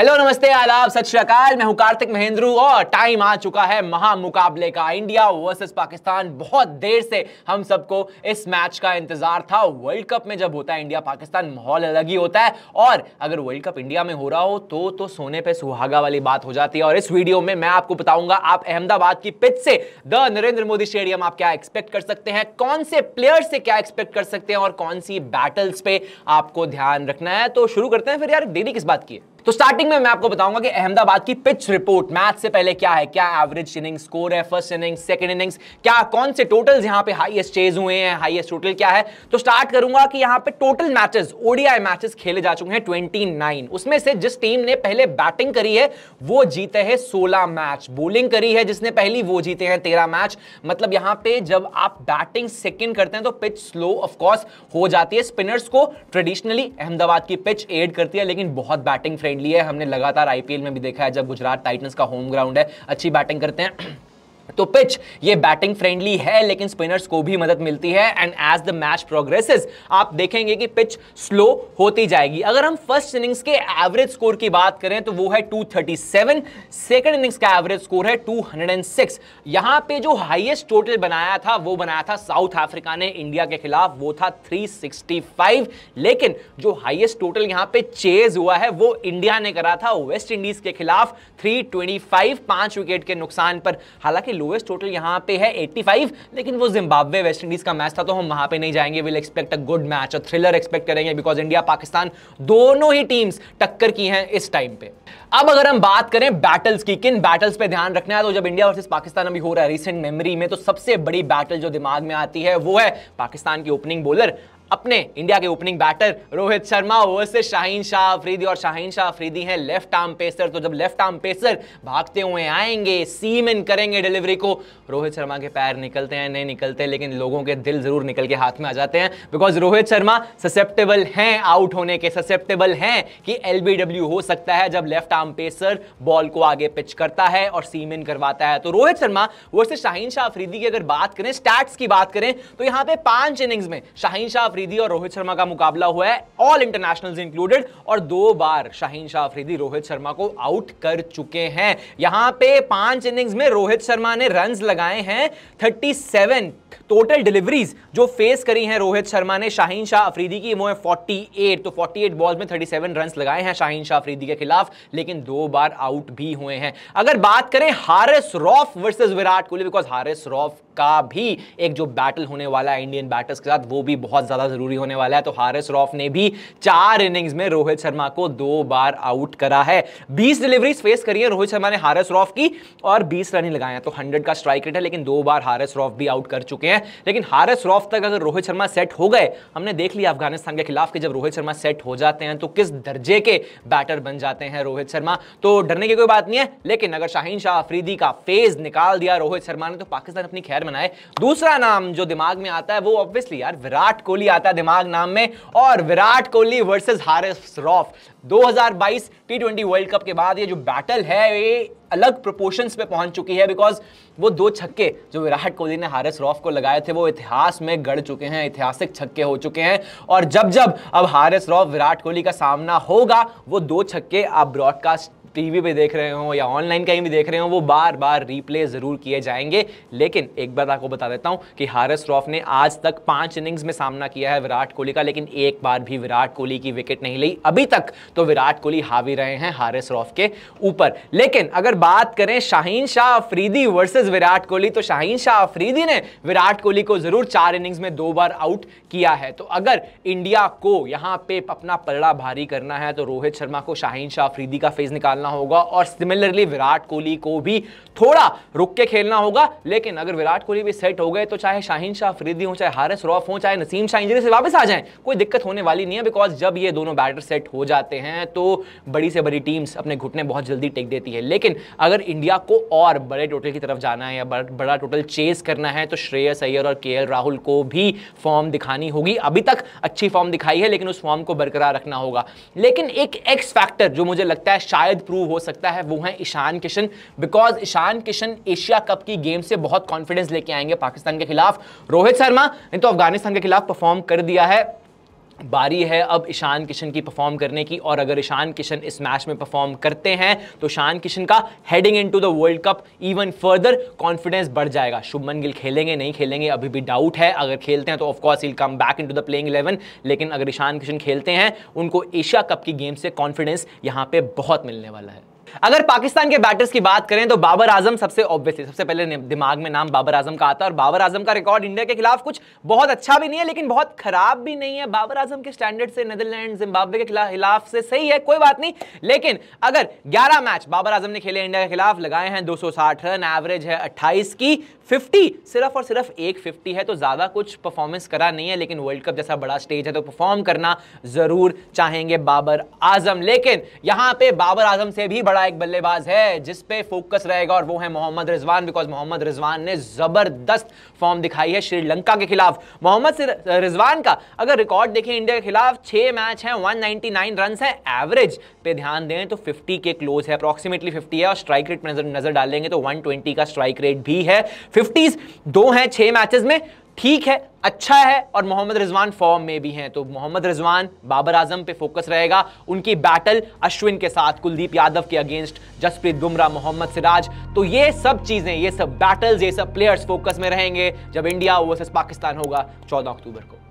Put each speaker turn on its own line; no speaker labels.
hello नमस्ते आदाब सत श्रीकाल मैं हूं कार्तिक महेंद्रू और टाइम आ चुका है महामुकाबले का इंडिया वर्सेस पाकिस्तान बहुत देर से हम सबको इस मैच का इंतजार था वर्ल्ड कप में जब होता है इंडिया पाकिस्तान माहौल अलग ही होता है और अगर वर्ल्ड कप इंडिया में हो रहा हो तो तो सोने पे सुहागा वाली बात हो जाती है और इस वीडियो में मैं आपको बताऊंगा आप अहमदाबाद की पिच से द नरेंद्र मोदी स्टेडियम आप क्या एक्सपेक्ट कर सकते हैं कौन से प्लेयर से क्या एक्सपेक्ट कर सकते हैं और कौन सी बैटल्स पे आपको ध्यान रखना है तो शुरू करते हैं फिर यार देरी किस बात की है तो स्टार्टिंग में मैं आपको बताऊंगा कि अहमदाबाद की पिच रिपोर्ट मैच से पहले क्या है क्या एवरेज इनिंग स्कोर है फर्स्ट इनिंग सेकंड इनिंग्स क्या कौन से टोटल्स यहाँ पे हाईएस्ट चेज हुए हैं हाईएस्ट टोटल क्या है तो स्टार्ट करूंगा कि यहां पे टोटल मैचेस ओडीआई मैचेस खेले जा चुके हैं ट्वेंटी उसमें से जिस टीम ने पहले बैटिंग करी है वो जीते हैं सोलह मैच बोलिंग करी है जिसने पहली वो जीते हैं तेरह मैच मतलब यहाँ पे जब आप बैटिंग सेकेंड करते हैं तो पिच स्लो ऑफकोर्स हो जाती है स्पिनर्स को ट्रेडिशनली अहमदाबाद की पिच एड करती है लेकिन बहुत बैटिंग फ्रेंड फ्रेंडली है हमने लगातार आईपीएल में भी देखा है जब गुजरात टाइटन्स का होम ग्राउंड है अच्छी बैटिंग करते हैं तो पिच ये बैटिंग फ्रेंडली है लेकिन स्पिनर्स को भी मदद मिलती है and as the match progresses आप देखेंगे कि पिच स्लो होती जाएगी अगर हम फर्स्ट इनिंग्स के एवरेज स्कोर की बात करें तो वो है 237 सेकेंड इनिंग्स का एवरेज स्कोर है 206 यहां पर जो हाइएस्ट टोटल बनाया था वो बनाया था साउथ अफ्रीका ने इंडिया के खिलाफ वो था 365 लेकिन जो हाइएस्ट टोटल यहां पे चेज हुआ है वो इंडिया ने करा था वेस्ट इंडीज के खिलाफ फाइव पांच विकेट के नुकसान पर हालांकि लोएस्ट टोटल यहाँ पे है 85 लेकिन वो जिम्बाब्वे वेस्ट इंडीज का मैच था तो हम वहाँ पे नहीं जाएंगे we'll expect a good match और थ्रिलर एक्सपेक्ट करेंगे बिकॉज इंडिया पाकिस्तान दोनों ही टीम्स टक्कर की हैं इस टाइम पे अब अगर हम बात करें बैटल्स की किन बैटल्स पे ध्यान रखना है तो जब इंडिया वर्सेस पाकिस्तान अभी हो रहा है रिसेंट मेमोरी में तो सबसे बड़ी बैटल जो दिमाग में आती है वो है पाकिस्तान की ओपनिंग बॉलर अपने इंडिया के opening batter Rohit Sharma versus Shaheen Shah Afridi और शाहीन शाह अफरीदी हैं लेफ्ट आर्म पेसर तो जब लेफ्ट आर्म पेसर भागते हुए आएंगे सीम इन करेंगे डिलीवरी को रोहित शर्मा के पैर निकलते हैं नहीं निकलते लेकिन लोगों के दिल जरूर निकल के हाथ में आ जाते हैं बिकॉज रोहित शर्मा ससेप्टेबल हैं आउट होने के ससेप्टेबल हैं कि एल हो सकता है जब लेफ्ट आर्म पेसर बॉल को आगे पिच करता है और सीम इन करवाता है तो रोहित शर्मा वर्सेस शाहीन शाह अफरीदी की अगर बात करें स्टैट्स की बात करें तो यहाँ पे पांच इनिंग्स में शाहीन शाह अफरीदी और रोहित शर्मा का मुकाबला हुआ है ऑल इंटरनेशनल इंक्लूडेड और दो बार शाहीन शाह अफरीदी रोहित शर्मा को आउट कर चुके हैं यहां पे पांच इनिंग्स में रोहित शर्मा ने रन लगाए हैं थर्टी टोटल डिलीवरीज जो फेस करी हैं रोहित शर्मा ने शाहीन शाह अफरीदी की वो है 48 तो 48 बॉल्स में 37 सेवन रन लगाए हैं शाहीन शाह अफरीदी के खिलाफ लेकिन दो बार आउट भी हुए हैं अगर बात करें हारिस रॉफ वर्सेस विराट कोहली बिकॉज हारिस रॉफ का भी एक जो बैटल होने वाला है इंडियन बैटर्स के साथ वो भी बहुत ज्यादा ज़रूरी होने वाला है तो हारिस रॉफ ने भी चार इनिंग्स में रोहित शर्मा को दो बार आउट करा है बीस डिलीवरीज फेस करी है रोहित शर्मा ने हारिस रॉफ की और बीस रन ही लगाए हैं तो हंड्रेड का स्ट्राइक रेट है लेकिन दो बार हारिस रॉफ भी आउट कर चुके हैं लेकिन हारिस रॉफ तक अगर रोहित शर्मा सेट हो गए हमने देख लिया अफगानिस्तान के खिलाफ कि जब रोहित शर्मा सेट हो जाते हैं तो किस दर्जे के बैटर बन जाते हैं रोहित शर्मा तो डरने की कोई बात नहीं है लेकिन अगर शाहीन शाह अफरीदी का फेज निकाल दिया रोहित शर्मा ने तो पाकिस्तान अपनी खैर बनाए दूसरा नाम जो दिमाग में आता है वो ऑब्वियसली यार विराट कोहली जाता है दिमाग नाम में और Virat Kohli versus Haris Rauf 2022 T world cup के बाद ये जो बैटल है ये अलग प्रोपोर्शंस पे पहुंच चुकी है बिकॉज वो दो छक्के जो विराट कोहली ने हारिस रॉफ को लगाए थे वो इतिहास में गढ़ चुके हैं ऐतिहासिक छक्के हो चुके हैं और जब जब अब हारिस रॉफ विराट कोहली का सामना होगा वो दो छक्के अब ब्रॉडकास्ट टीवी पे देख रहे हो या ऑनलाइन कहीं भी देख रहे हो वो बार बार रीप्ले ज़रूर किए जाएंगे लेकिन एक बार आपको बता देता हूं कि हारिस रॉफ ने आज तक पांच इनिंग्स में सामना किया है विराट कोहली का लेकिन एक बार भी विराट कोहली की विकेट नहीं ली अभी तक तो विराट कोहली हावी रहे हैं हारिस रॉफ के ऊपर लेकिन अगर बात करें शाहीन शाह अफरीदी वर्सेज विराट कोहली तो शाहीन शाह अफरीदी ने विराट कोहली को ज़रूर चार इनिंग्स में दो बार आउट किया है तो अगर इंडिया को यहां पे अपना पलड़ा भारी करना है तो रोहित शर्मा को शाहीन शाह अफरीदी का फेज निकालना डालना होगा और सिमिलरली विराट कोहली को भी थोड़ा रुक के खेलना होगा लेकिन अगर विराट कोहली भी सेट हो गए तो चाहे शाहीन शाह अफरीदी हो चाहे हारिस रॉफ हो चाहे नसीम शाह इंजरी से वापस आ जाए कोई दिक्कत होने वाली नहीं है बिकॉज जब ये दोनों बैटर सेट हो जाते हैं तो बड़ी से बड़ी टीम्स अपने घुटने बहुत जल्दी टेक देती है लेकिन अगर इंडिया को और बड़े टोटल की तरफ जाना है या बड़ा टोटल चेस करना है तो श्रेयस अय्यर और के राहुल को भी फॉर्म दिखानी होगी अभी तक अच्छी फॉर्म दिखाई है लेकिन उस फॉर्म को बरकरार रखना होगा लेकिन एक एक्स फैक्टर जो मुझे लगता है शायद प्रूव हो सकता है वो है Ishan Kishan because Ishan Kishan Asia cup की गेम से बहुत कॉन्फिडेंस लेके आएंगे पाकिस्तान के खिलाफ रोहित शर्मा ने तो अफगानिस्तान के खिलाफ परफॉर्म कर दिया है बारी है अब ईशान किशन की परफॉर्म करने की और अगर ईशान किशन इस मैच में परफॉर्म करते हैं तो ईशान किशन का heading into the world cup even further confidence बढ़ जाएगा शुभमन गिल खेलेंगे नहीं खेलेंगे अभी भी डाउट है अगर खेलते हैं तो of course he'll come back into the playing eleven लेकिन अगर ईशान किशन खेलते हैं उनको एशिया कप की गेम से कॉन्फिडेंस यहाँ पर बहुत मिलने वाला है अगर पाकिस्तान के बैटर्स की बात करें तो बाबर आजम सबसे ऑब्वियसली सबसे पहले दिमाग में नाम बाबर आजम का आता है और बाबर आजम का रिकॉर्ड इंडिया के खिलाफ कुछ बहुत अच्छा भी नहीं है लेकिन बहुत खराब भी नहीं है बाबर आजम के स्टैंडर्ड से नेदरलैंड जिम्बाब्वे के खिलाफ से सही है कोई बात नहीं लेकिन अगर ग्यारह मैच बाबर आजम ने खेले इंडिया के खिलाफ लगाए हैं दो रन एवरेज है अट्ठाईस की फिफ्टी सिर्फ और सिर्फ एक फिफ्टी है तो ज़्यादा कुछ परफॉर्मेंस करा नहीं है लेकिन वर्ल्ड कप जैसा बड़ा स्टेज है तो परफॉर्म करना ज़रूर चाहेंगे बाबर आजम लेकिन यहां पर बाबर आजम से भी बड़ा एक बल्लेबाज है जिस पे फोकस रहेगा और वो है मोहम्मद रिजवान बिकॉज मोहम्मद रिजवान ने जबरदस्त फॉर्म दिखाई है श्रीलंका के खिलाफ मोहम्मद रिजवान का अगर रिकॉर्ड देखें इंडिया के खिलाफ छह मैच है 199 रन है एवरेज पे ध्यान दें तो 50 के क्लोज है अप्रॉक्सीमेटली 50 है और स्ट्राइक रेट पर नजर डालेंगे तो 120 का स्ट्राइक रेट भी है फिफ्टीज दो हैं छह मैचेस में ठीक है अच्छा है और मोहम्मद रिजवान फॉर्म में भी हैं तो मोहम्मद रिजवान बाबर आजम पे फोकस रहेगा उनकी बैटल अश्विन के साथ कुलदीप यादव के अगेंस्ट जसप्रीत बुमराह मोहम्मद सिराज तो ये सब चीज़ें ये सब बैटल्स ये सब प्लेयर्स फोकस में रहेंगे जब इंडिया वर्सेस पाकिस्तान होगा चौदह अक्टूबर को